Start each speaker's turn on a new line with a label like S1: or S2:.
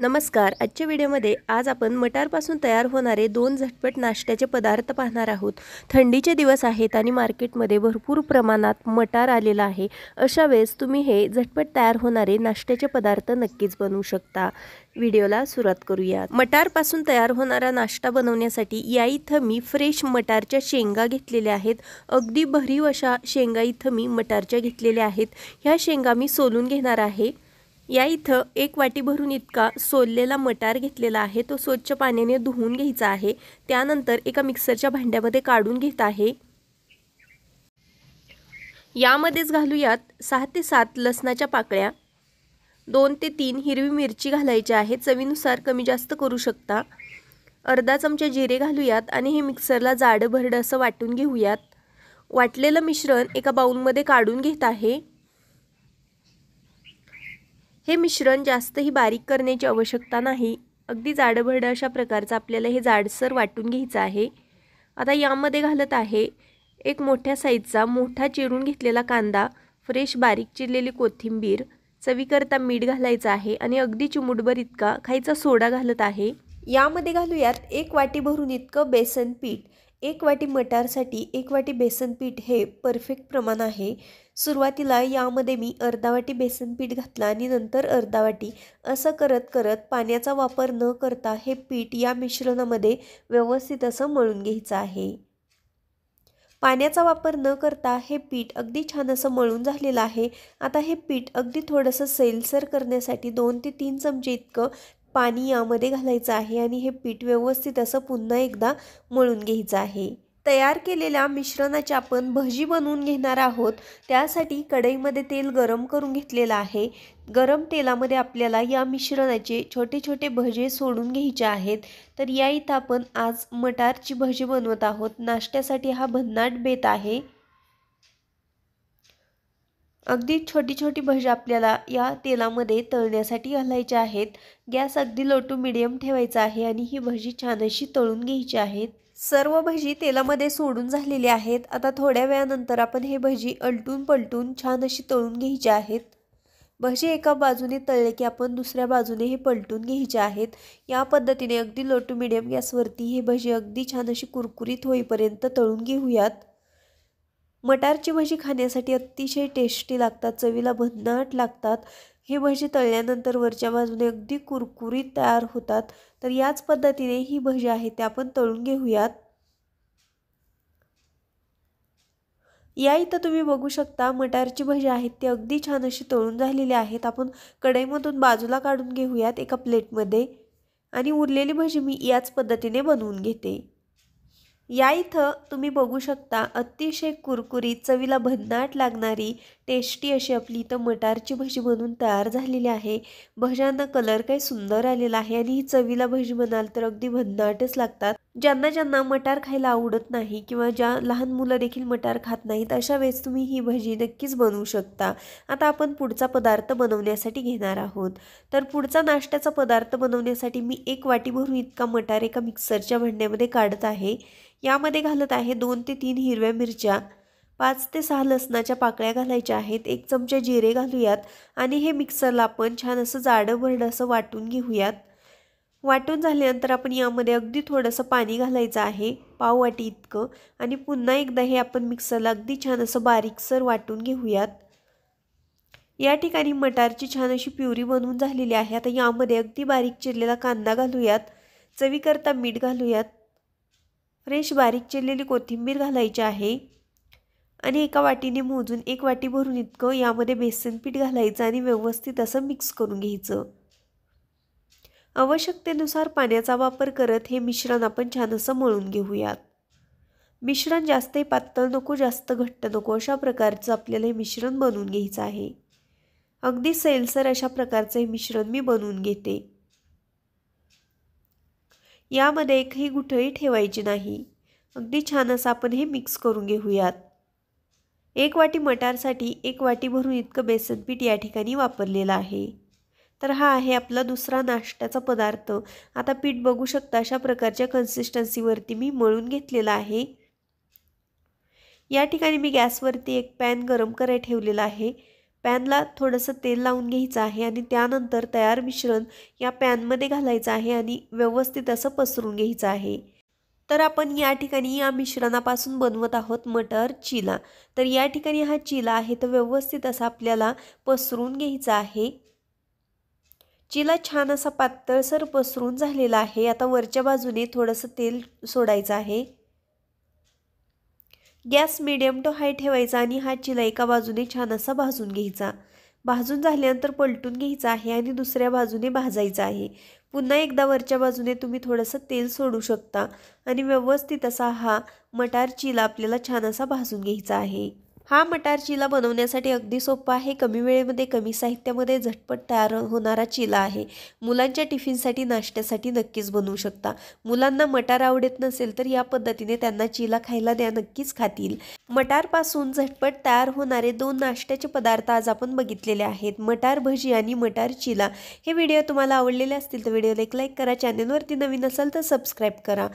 S1: नमस्कार आजच्या व्हिडिओमध्ये आज आपण मटारपासून तयार होणारे दोन झटपट नाश्त्याचे पदार्थ पाहणार आहोत थंडीचे दिवस आहेत आणि मार्केटमध्ये भरपूर प्रमाणात मटार आलेला आहे अशा वेळेस तुम्ही हे झटपट तयार होणारे नाश्त्याचे पदार्थ नक्कीच बनवू शकता व्हिडिओला सुरुवात करूया मटारपासून तयार होणारा नाश्ता बनवण्यासाठी या इथं मी फ्रेश मटारच्या शेंगा घेतलेल्या आहेत अगदी भरीव अशा शेंगा इथं मी मटारच्या घेतलेल्या आहेत ह्या शेंगा मी सोलून घेणार आहे या इथं एक वाटी भरून इतका सोललेला मटार घेतलेला आहे तो स्वच्छ पाण्याने धुवून घ्यायचा आहे त्यानंतर एका मिक्सरच्या भांड्यामध्ये काढून घेत आहे यामध्येच घालूयात सहा ते सात लसणाच्या पाकळ्या दोन ते तीन हिरवी मिरची घालायच्या आहे चवीनुसार कमी जास्त करू शकता अर्धा चमचा जिरे घालूयात आणि हे मिक्सरला जाडं भरडं असं वाटून घेऊयात वाटलेलं मिश्रण एका बाऊलमध्ये काढून घेत आहे हे मिश्रण जास्तही बारीक करण्याची आवश्यकता नाही अगदी जाडभड अशा प्रकारचं आपल्याला हे जाडसर वाटून घ्यायचं आहे आता यामध्ये घालत आहे एक मोठ्या साईजचा मोठा चिरून घेतलेला कांदा फ्रेश बारीक चिरलेली कोथिंबीर चवीकरता मीठ घालायचं आहे आणि अगदी चिमुटभर इतका खायचा सोडा घालत आहे यामध्ये घालूयात एक वाटी भरून इतकं बेसन पीठ एक वाटी मटारसाठी एक वाटी बेसन पीठ हे परफेक्ट प्रमाण आहे सुरुवातीला यामध्ये मी अर्धा वाटी बेसन पीठ घातला आणि नंतर अर्धा वाटी असं करत करत पाण्याचा वापर न करता हे पीठ या मिश्रणामध्ये व्यवस्थित असं मळून घ्यायचं आहे पाण्याचा वापर न करता हे पीठ अगदी छान असं मळून झालेलं आहे आता हे पीठ अगदी थोडंसं सैलसर करण्यासाठी दोन ते तीन चमचे इतकं पाणी यामध्ये घालायचं आहे आणि हे पीठ व्यवस्थित असं पुन्हा एकदा मळून घ्यायचं आहे तयार केलेल्या मिश्रणाची आपण भजी बनवून घेणार आहोत त्यासाठी कढईमध्ये तेल गरम करून घेतलेलं आहे गरम तेलामध्ये आपल्याला या मिश्रणाचे छोटे छोटे भजे सोडून घ्यायचे आहेत तर या इथं आपण आज मटारची भजी बनवत आहोत नाश्त्यासाठी हा भन्नाट बेत आहे अगदी छोटी छोटी भजी आपल्याला या तेलामध्ये तळण्यासाठी घालायच्या आहेत गॅस अगदी लो टू मिडियम ठेवायचा आहे आणि ही भजी छान अशी तळून घ्यायची आहेत सर्व भजी तेलामध्ये सोडून झालेली आहेत आता थोड्या वेळानंतर आपण हे भजी अलटून पलटून छान अशी तळून घ्यायची आहेत भजी एका बाजूने तळले की आपण दुसऱ्या बाजूने हे पलटून घ्यायचे आहेत या पद्धतीने अगदी लो टू मिडियम गॅसवरती हे भजी अगदी छान अशी कुरकुरीत होईपर्यंत तळून घेऊयात मटारची भजी खाण्यासाठी अतिशय टेस्टी लागतात चवीला भन्नाट लागतात ही भजी तळल्यानंतर वरच्या बाजूने अगदी कुरकुरीत तयार होतात तर याच पद्धतीने ही भजी आहे त्या आपण तळून घेऊयात या इथं तुम्ही बघू शकता मटारची भजी आहेत ती अगदी छान अशी तळून झालेली आहेत आपण कढईमधून बाजूला काढून घेऊयात एका प्लेटमध्ये आणि उरलेली भजी मी याच पद्धतीने बनवून घेते या इथं तुम्ही बघू शकता अतिशय कुरकुरीत चवीला भन्नाट लागणारी टेस्टी अशी आपली इथं मटारची भजी बनून तयार झालेली आहे भज्यांना कलर काही सुंदर आलेला आहे आणि ही चवीला भजी म्हणाल तर अगदी भन्नाटच लागतात ज्यांना ज्यांना मटार खायला आवडत नाही किंवा ज्या लहान मुलं देखील मटार खात नाहीत अशा वेळेस तुम्ही ही भजी नक्कीच बनवू शकता आता आपण पुढचा पदार्थ बनवण्यासाठी घेणार आहोत तर पुढचा नाश्त्याचा पदार्थ बनवण्यासाठी मी एक वाटी भरून इतका मटार एका मिक्सरच्या भांड्यामध्ये काढत आहे यामध्ये घालत आहे दोन ते तीन हिरव्या मिरच्या पाच ते सहा लसणाच्या पाकळ्या घालायच्या आहेत एक चमचे जिरे घालूयात आणि हे मिक्सरला आपण छान असं जाडं भरडं असं वाटून घेऊयात वाटून झाल्यानंतर आपण यामध्ये अगदी थोडंसं पाणी घालायचं आहे पाववाटी इतकं आणि पुन्हा एकदा हे आपण मिक्सरला अगदी छान असं बारीकसर वाटून घेऊयात या ठिकाणी मटारची छान अशी प्युरी बनवून झालेली आहे आता यामध्ये अगदी बारीक चिरलेला कांदा घालूयात चवीकरता मीठ घालूयात फ्रेश बारीक चिरलेली कोथिंबीर घालायची आहे आणि एका वाटीने मोजून एक वाटी भरून इतकं यामध्ये बेसन पीठ घालायचं आणि व्यवस्थित असं मिक्स करून घ्यायचं आवश्यकतेनुसार पाण्याचा वापर करत हे मिश्रण आपण छान असं मळून घेऊयात मिश्रण जास्तही पातळ नको जास्त घट्ट नको अशा प्रकारचं आपल्याला हे मिश्रण बनवून घ्यायचं आहे अगदी सैलसर अशा प्रकारचं हे मिश्रण मी बनवून घेते यामध्ये एकही गुठळी ठेवायची नाही अगदी छान असं आपण हे मिक्स करून घेऊयात एक वाटी मटारसाठी एक वाटी भरून इतकं बेसन पीठ या ठिकाणी वापरलेलं आहे तर हा आहे आपला दुसरा नाश्त्याचा पदार्थ आता पीठ बघू शकता अशा प्रकारच्या कन्सिस्टन्सीवरती मी मळून घेतलेला आहे या ठिकाणी मी गॅसवरती एक पॅन गरम करायला ठेवलेला आहे पॅनला थोडंसं तेल लावून घ्यायचं आहे आणि त्यानंतर तयार मिश्रण या पॅनमध्ये घालायचं आहे आणि व्यवस्थित असं पसरून घ्यायचं आहे तर आपण या ठिकाणी या मिश्रणापासून बनवत आहोत मटर चिला तर या ठिकाणी हा चिला आहे तर व्यवस्थित असा आपल्याला पसरून घ्यायचा आहे चिला छान असा पातळसर पसरून झालेला आहे आता वरच्या बाजूने थोडंसं तेल सोडायचं आहे गॅस मिडियम टू हाय ठेवायचा आणि हा चिला एका बाजूने छान असा भाजून घ्यायचा भाजून झाल्यानंतर पलटून घ्यायचं आहे आणि दुसऱ्या बाजूने भाजायचं आहे पुन्हा एकदा वरच्या बाजूने तुम्ही थोडंसं तेल सोडू शकता आणि व्यवस्थित असा हा मटार चिला आपल्याला छान असा भाजून घ्यायचा आहे हा मटार चिला बनवण्यासाठी अगदी सोपा आहे कमी वेळेमध्ये कमी साहित्यामध्ये झटपट तयार होणारा चिला आहे मुलांच्या टिफिनसाठी नाश्त्यासाठी नक्कीच बनवू शकता मुलांना मटार आवडत नसेल तर या पद्धतीने त्यांना चिला खायला द्या नक्कीच खातील मटारपासून झटपट तयार होणारे दोन नाश्त्याचे पदार्थ आज आपण बघितलेले आहेत मटार भजी आणि मटार चिला हे व्हिडिओ तुम्हाला आवडलेले असतील तर व्हिडिओला एक लाईक करा चॅनलवरती नवीन असाल तर सबस्क्राईब करा